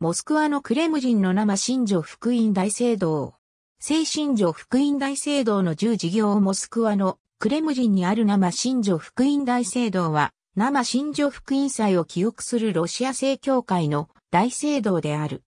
モスクワのクレムリンの生新女福音大聖堂。聖神女福音大聖堂の十事業モスクワのクレムリンにある生神女福音大聖堂は、生神女福音祭を記憶するロシア正教会の大聖堂である。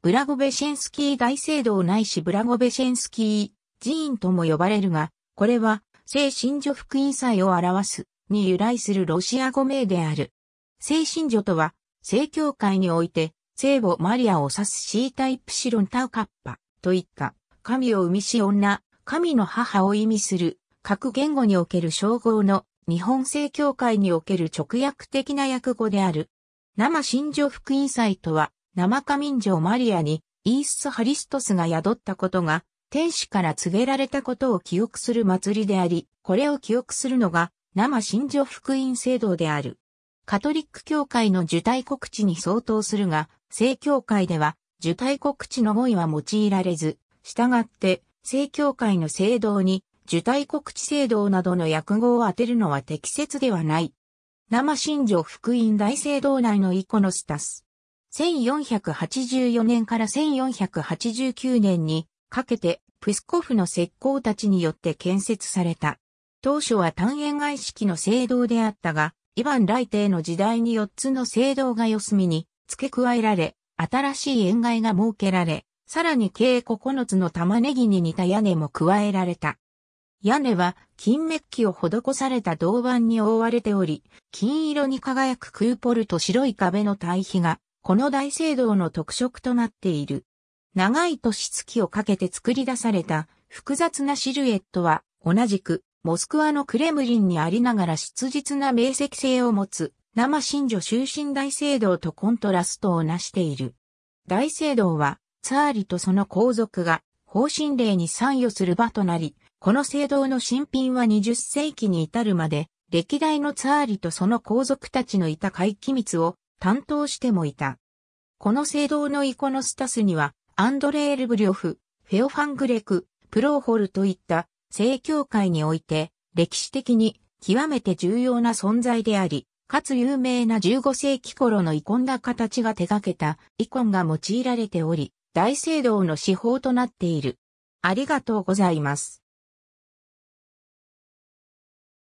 ブラゴベシェンスキー大聖堂ないしブラゴベシェンスキー寺院とも呼ばれるが、これは聖神女福音祭を表すに由来するロシア語名である。聖神女とは、正教会において聖母マリアを指す C タイプシロンタウカッパといった、神を生みし女、神の母を意味する、各言語における称号の日本正教会における直訳的な訳語である。生信条福音祭とは、生化民情マリアにイース・ハリストスが宿ったことが、天使から告げられたことを記憶する祭りであり、これを記憶するのが生信条福音制度である。カトリック教会の受胎告知に相当するが、正教会では、受胎告知の語彙は用いられず、従って、正教会の聖堂に、受胎告知聖堂などの訳語を当てるのは適切ではない。生信条福音大聖堂内のイコノスタス。1484年から1489年にかけてプスコフの石膏たちによって建設された。当初は単円外式の聖堂であったが、イヴァン・来帝の時代に4つの聖堂が四隅に付け加えられ、新しい塩害が設けられ、さらに計9つの玉ねぎに似た屋根も加えられた。屋根は金メッキを施された銅板に覆われており、金色に輝くクーポルと白い壁の対比が、この大聖堂の特色となっている。長い年月をかけて作り出された複雑なシルエットは、同じく、モスクワのクレムリンにありながら質実な明晰性を持つ生信女終身大聖堂とコントラストをなしている。大聖堂は、ツァーリとその皇族が、方針令に参与する場となり、この聖堂の新品は20世紀に至るまで、歴代のツァーリとその皇族たちのいた会期密を担当してもいた。この聖堂のイコノスタスには、アンドレー・ルブリョフ、フェオファングレク、プローホルといった、聖教会において、歴史的に極めて重要な存在であり、かつ有名な15世紀頃の遺恨な形が手掛けた遺恨が用いられており、大聖堂の至宝となっている。ありがとうございます。